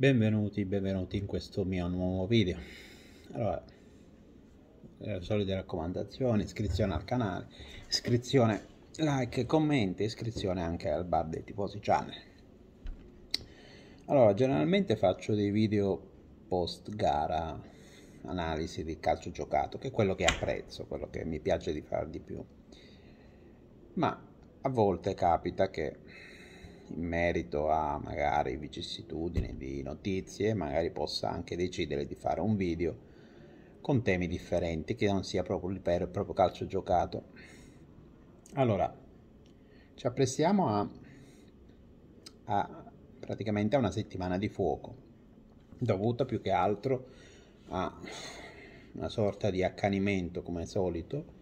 Benvenuti, benvenuti in questo mio nuovo video. Allora, le eh, solite raccomandazioni, iscrizione al canale, iscrizione, like, commenti, iscrizione anche al bar dei tifosi channel. Allora, generalmente faccio dei video post gara, analisi di calcio giocato, che è quello che apprezzo, quello che mi piace di fare di più. Ma a volte capita che in merito a magari vicissitudini di notizie, magari possa anche decidere di fare un video con temi differenti che non sia proprio il vero e proprio calcio giocato. Allora, ci apprestiamo a, a praticamente a una settimana di fuoco, dovuta più che altro a una sorta di accanimento come al solito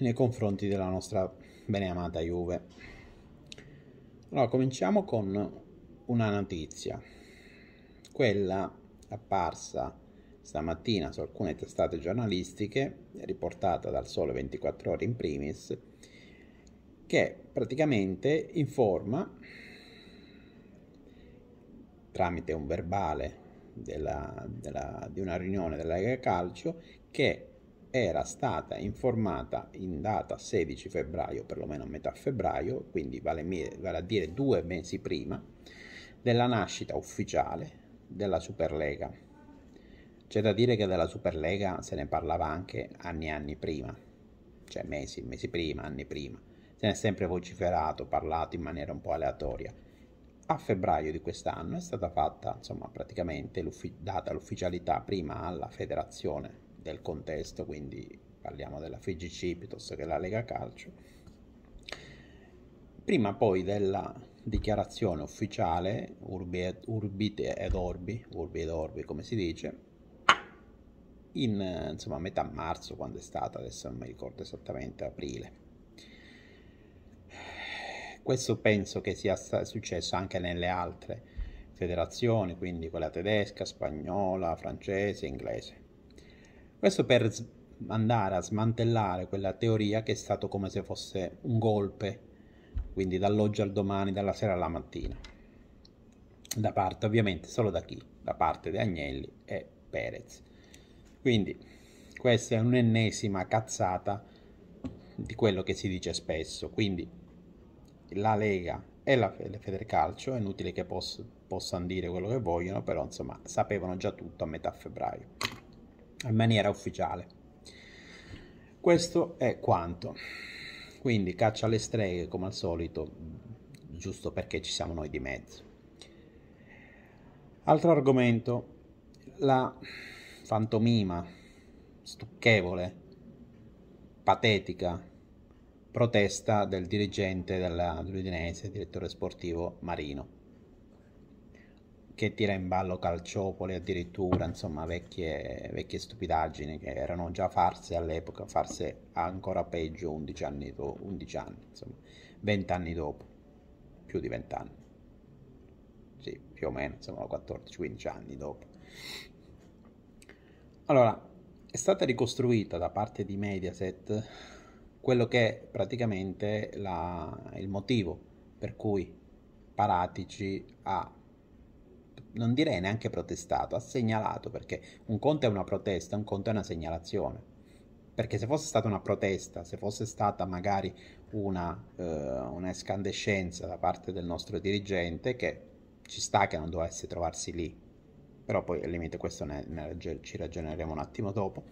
nei confronti della nostra beneamata Juve. Allora, cominciamo con una notizia, quella apparsa stamattina su alcune testate giornalistiche, riportata dal Sole 24 Ore in primis, che praticamente informa tramite un verbale della, della, di una riunione della Lega Calcio che era stata informata in data 16 febbraio, perlomeno a metà febbraio, quindi vale, vale a dire due mesi prima, della nascita ufficiale della Superlega. C'è da dire che della Superlega se ne parlava anche anni e anni prima, cioè mesi, mesi prima, anni prima. Se ne è sempre vociferato, parlato in maniera un po' aleatoria. A febbraio di quest'anno è stata fatta, insomma, praticamente data l'ufficialità prima alla federazione del contesto, quindi parliamo della FIGC piuttosto che della Lega Calcio, prima poi della dichiarazione ufficiale urbi et, urbite ed orbi, urbi ed orbi come si dice, in insomma metà marzo quando è stata, adesso non mi ricordo esattamente, aprile. Questo penso che sia successo anche nelle altre federazioni, quindi quella tedesca, spagnola, francese, inglese. Questo per andare a smantellare quella teoria che è stato come se fosse un golpe, quindi dall'oggi al domani, dalla sera alla mattina. Da parte ovviamente solo da chi? Da parte di Agnelli e Perez. Quindi questa è un'ennesima cazzata di quello che si dice spesso. Quindi la Lega e la Federcalcio, è inutile che poss- possano dire quello che vogliono, però insomma sapevano già tutto a metà febbraio in maniera ufficiale. Questo è quanto. Quindi caccia alle streghe come al solito, giusto perché ci siamo noi di mezzo. Altro argomento, la fantomima stucchevole, patetica, protesta del dirigente dell'Udinese, direttore sportivo Marino che tira in ballo calciopoli addirittura, insomma vecchie, vecchie stupidaggini che erano già farse all'epoca, farse ancora peggio 11 anni, dopo, 11 anni insomma 20 anni dopo, più di 20 anni, sì più o meno, insomma 14-15 anni dopo. Allora, è stata ricostruita da parte di Mediaset quello che è praticamente la, il motivo per cui Paratici ha non direi neanche protestato, ha segnalato perché un conto è una protesta, un conto è una segnalazione. Perché se fosse stata una protesta, se fosse stata magari una, eh, una escandescenza da parte del nostro dirigente, che ci sta che non dovesse trovarsi lì, però poi al limite questo ne, ne, ci ragioneremo un attimo dopo,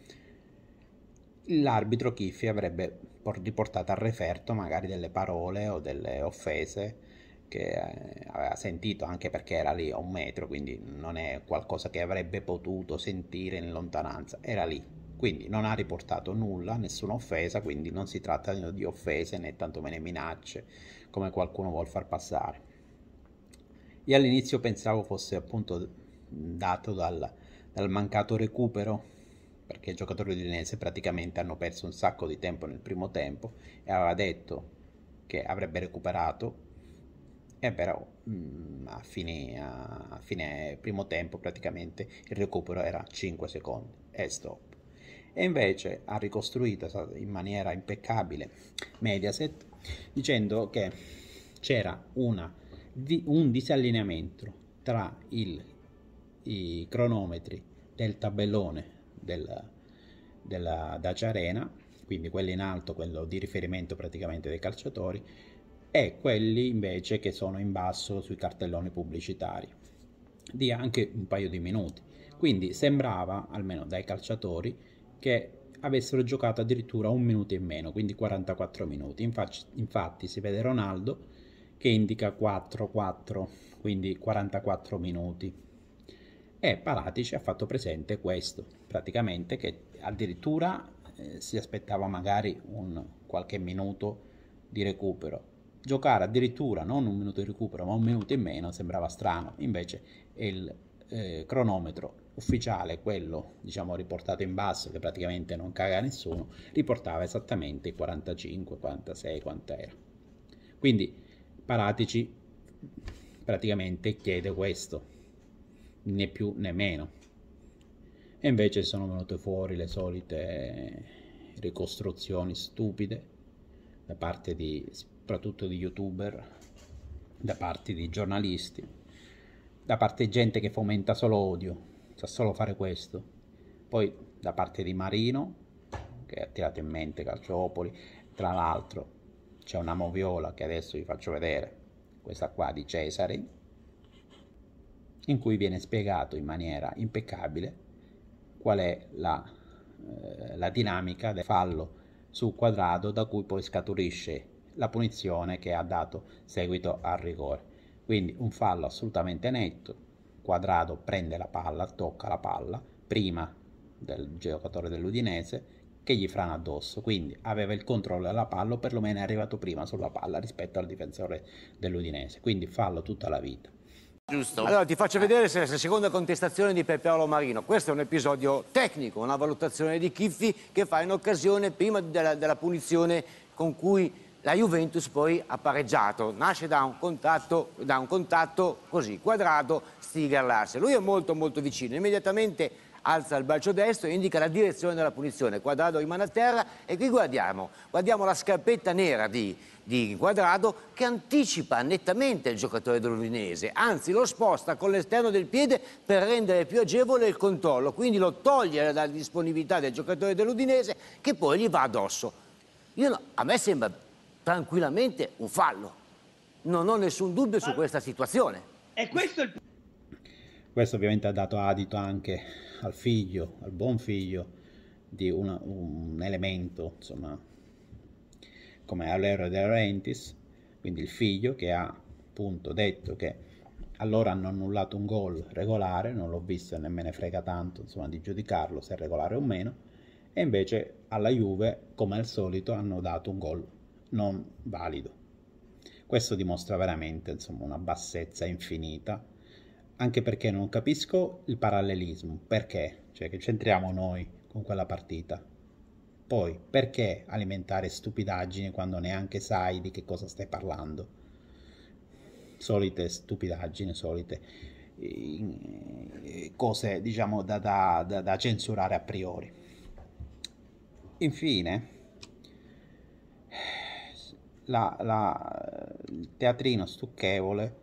l'arbitro Kiffi avrebbe riportato al referto magari delle parole o delle offese che eh, aveva sentito anche perché era lì a un metro, quindi non è qualcosa che avrebbe potuto sentire in lontananza, era lì. Quindi non ha riportato nulla, nessuna offesa, quindi non si tratta di offese né tantomeno minacce come qualcuno vuol far passare. Io all'inizio pensavo fosse appunto dato dal, dal mancato recupero perché i giocatori udinese praticamente hanno perso un sacco di tempo nel primo tempo e aveva detto che avrebbe recuperato e eh, però mh, mm, a, fine, a fine primo tempo praticamente il recupero era 5 secondi e stop. E invece ha ricostruito in maniera impeccabile Mediaset dicendo che c'era una, un disallineamento tra il, i cronometri del tabellone del, della Dacia Arena, quindi quello in alto, quello di riferimento praticamente dei calciatori, e quelli invece che sono in basso sui cartelloni pubblicitari di anche un paio di minuti. Quindi sembrava, almeno dai calciatori, che avessero giocato addirittura un minuto in meno, quindi 44 minuti. Infatti, infatti si vede Ronaldo che indica 4-4, quindi 44 minuti. E Paratici ha fatto presente questo, praticamente che addirittura eh, si aspettava magari un qualche minuto di recupero giocare addirittura non un minuto di recupero ma un minuto in meno sembrava strano, invece il eh, cronometro ufficiale, quello diciamo riportato in basso che praticamente non caga nessuno, riportava esattamente 45, 46, quant'era. Quindi Paratici praticamente chiede questo, né più né meno. E invece sono venute fuori le solite ricostruzioni stupide da parte di soprattutto di youtuber, da parte di giornalisti, da parte di gente che fomenta solo odio, sa solo fare questo. Poi da parte di Marino, che ha tirato in mente Calciopoli, tra l'altro c'è una moviola che adesso vi faccio vedere, questa qua di Cesare, in cui viene spiegato in maniera impeccabile qual è la, eh, la dinamica del fallo su quadrato da cui poi scaturisce la punizione che ha dato seguito al rigore. Quindi un fallo assolutamente netto, Quadrado prende la palla, tocca la palla, prima del giocatore dell'Udinese, che gli frana addosso, quindi aveva il controllo della palla o perlomeno è arrivato prima sulla palla rispetto al difensore dell'Udinese, quindi fallo tutta la vita. Giusto. Allora ti faccio vedere se la seconda contestazione di Pepeolo Marino. Questo è un episodio tecnico, una valutazione di Chiffi che fa in occasione prima della, della punizione con cui la Juventus poi ha pareggiato, nasce da un contatto, da un contatto così, quadrato, Stiger Larsen. Lui è molto molto vicino, immediatamente alza il braccio destro e indica la direzione della punizione. Quadrado rimane a terra e qui guardiamo, guardiamo la scarpetta nera di, di Quadrado che anticipa nettamente il giocatore dell'Udinese, anzi lo sposta con l'esterno del piede per rendere più agevole il controllo, quindi lo toglie dalla disponibilità del giocatore dell'Udinese che poi gli va addosso. Io, a me sembra tranquillamente un fallo. Non ho nessun dubbio su questa situazione. E questo il... Questo ovviamente ha dato adito anche al figlio, al buon figlio, di una, un elemento, insomma, come all'era De Rentis, quindi il figlio che ha appunto detto che allora hanno annullato un gol regolare, non l'ho visto e nemmeno frega tanto insomma, di giudicarlo se è regolare o meno, e invece alla Juve, come al solito, hanno dato un gol non valido. Questo dimostra veramente insomma, una bassezza infinita, anche perché non capisco il parallelismo, perché? Cioè che c'entriamo noi con quella partita? Poi, perché alimentare stupidaggini quando neanche sai di che cosa stai parlando? Solite stupidaggini, solite eh, cose diciamo da, da, da, da censurare a priori. Infine, la, la, il teatrino stucchevole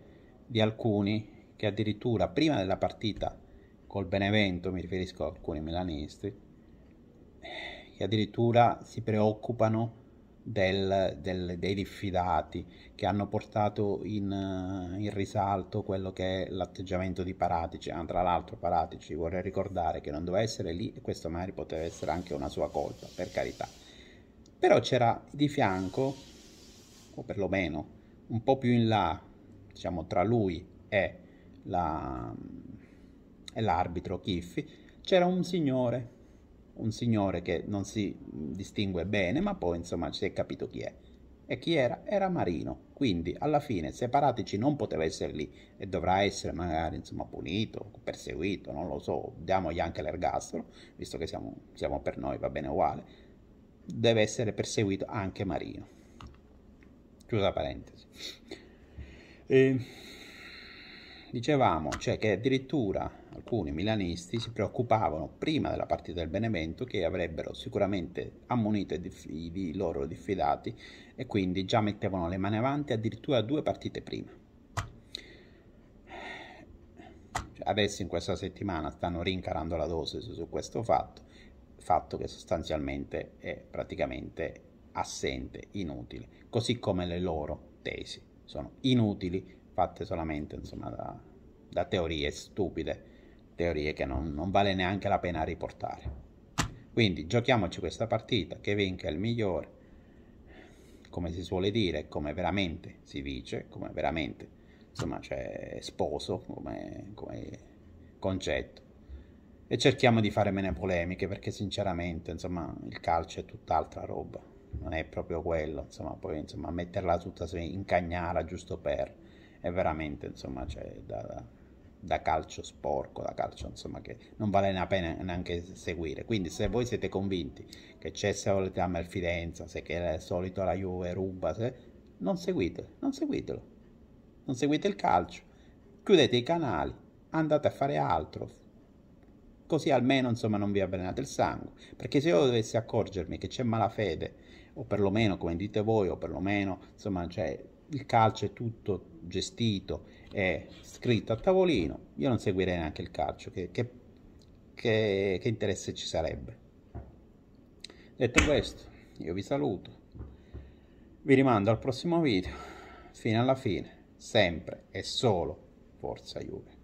di alcuni che addirittura prima della partita col Benevento, mi riferisco a alcuni milanisti, che addirittura si preoccupano del, del, dei diffidati, che hanno portato in, in risalto quello che è l'atteggiamento di Paratici. Ah, tra l'altro Paratici vorrei ricordare che non doveva essere lì e questo magari poteva essere anche una sua colpa, per carità. Però c'era di fianco o perlomeno un po' più in là, diciamo tra lui e, la, e l'arbitro Chiffi, c'era un signore, un signore che non si distingue bene, ma poi insomma si è capito chi è. E chi era? Era Marino. Quindi alla fine Separatici non poteva essere lì e dovrà essere magari insomma, punito, perseguito, non lo so, diamogli anche l'ergastolo, visto che siamo, siamo per noi, va bene uguale. Deve essere perseguito anche Marino chiusa parentesi. E dicevamo cioè, che addirittura alcuni milanisti si preoccupavano prima della partita del Benevento che avrebbero sicuramente ammonito i, loro diffidati e quindi già mettevano le mani avanti addirittura due partite prima. Cioè, adesso in questa settimana stanno rincarando la dose su, questo fatto, fatto che sostanzialmente è praticamente assente, inutile, così come le loro tesi sono inutili, fatte solamente insomma, da, da, teorie stupide, teorie che non, non vale neanche la pena riportare. Quindi giochiamoci questa partita, che vinca il migliore, come si suole dire, come veramente si dice, come veramente, insomma, cioè sposo come, come concetto. E cerchiamo di fare meno polemiche perché sinceramente, insomma, il calcio è tutt'altra roba non è proprio quello, insomma, poi insomma, metterla tutta in cagnara giusto per, è veramente, insomma, cioè, da, da, calcio sporco, da calcio, insomma, che non vale la pena neanche seguire. Quindi se voi siete convinti che c'è solita la malfidenza, se che è solito la Juve ruba, se, non seguitelo, non seguitelo, non seguite il calcio, chiudete i canali, andate a fare altro, così almeno insomma non vi avvelenate il sangue. Perché se io dovessi accorgermi che c'è malafede o perlomeno come dite voi o perlomeno insomma cioè, il calcio è tutto gestito è scritto a tavolino io non seguirei neanche il calcio che, che, che, che interesse ci sarebbe detto questo io vi saluto vi rimando al prossimo video fino alla fine sempre e solo forza Juve